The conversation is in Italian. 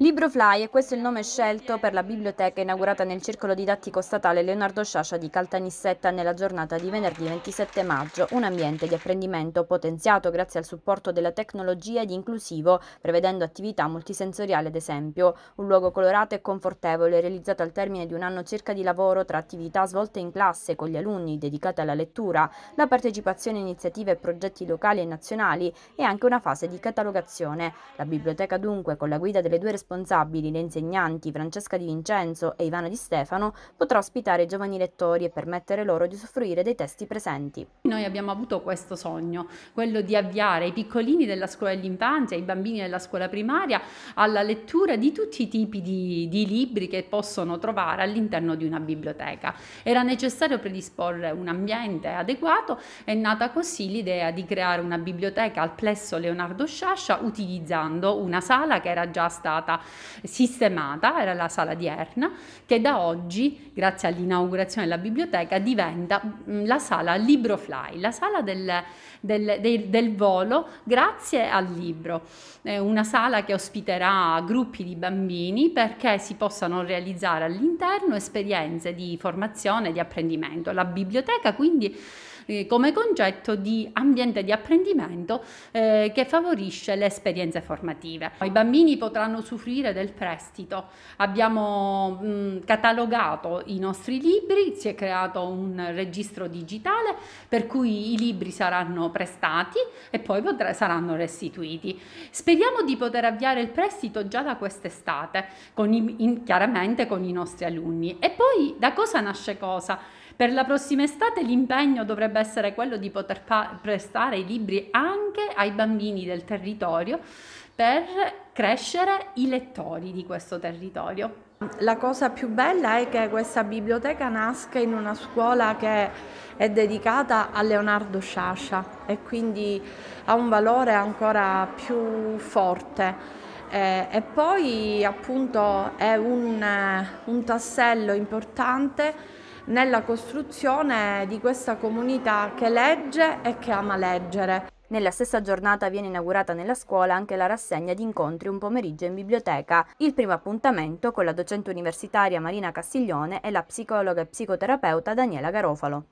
Librofly e questo è il nome scelto per la biblioteca inaugurata nel circolo didattico statale Leonardo Sciascia di Caltanissetta nella giornata di venerdì 27 maggio, un ambiente di apprendimento potenziato grazie al supporto della tecnologia ed inclusivo, prevedendo attività multisensoriali ad esempio, un luogo colorato e confortevole realizzato al termine di un anno circa di lavoro tra attività svolte in classe con gli alunni dedicate alla lettura, la partecipazione a iniziative e progetti locali e nazionali e anche una fase di catalogazione. La biblioteca dunque con la guida delle due responsabilità responsabili, le insegnanti Francesca Di Vincenzo e Ivana Di Stefano, potrà ospitare i giovani lettori e permettere loro di usufruire dei testi presenti. Noi abbiamo avuto questo sogno, quello di avviare i piccolini della scuola dell'infanzia, i bambini della scuola primaria, alla lettura di tutti i tipi di, di libri che possono trovare all'interno di una biblioteca. Era necessario predisporre un ambiente adeguato, è nata così l'idea di creare una biblioteca al plesso Leonardo Sciascia utilizzando una sala che era già stata sistemata, era la sala di Erna, che da oggi, grazie all'inaugurazione della biblioteca, diventa mm, la sala Librofly, la sala del, del, del, del volo grazie al libro. È una sala che ospiterà gruppi di bambini perché si possano realizzare all'interno esperienze di formazione e di apprendimento. La biblioteca quindi eh, come concetto di ambiente di apprendimento eh, che favorisce le esperienze formative. I bambini potranno usufruire usufruire del prestito. Abbiamo mh, mm, catalogato i nostri libri, si è creato un registro digitale per cui i libri saranno prestati e poi potrà, saranno restituiti. Speriamo di poter avviare il prestito già da quest'estate, con i, in, chiaramente con i nostri alunni. E poi da cosa nasce cosa? Per la prossima estate l'impegno dovrebbe essere quello di poter prestare i libri anche ai bambini del territorio per crescere i lettori di questo territorio. La cosa più bella è che questa biblioteca nasca in una scuola che è dedicata a Leonardo Sciascia e quindi ha un valore ancora più forte. Eh, e poi appunto è un, un tassello importante nella costruzione di questa comunità che legge e che ama leggere. Nella stessa giornata viene inaugurata nella scuola anche la rassegna di incontri un pomeriggio in biblioteca, il primo appuntamento con la docente universitaria Marina Castiglione e la psicologa e psicoterapeuta Daniela Garofalo.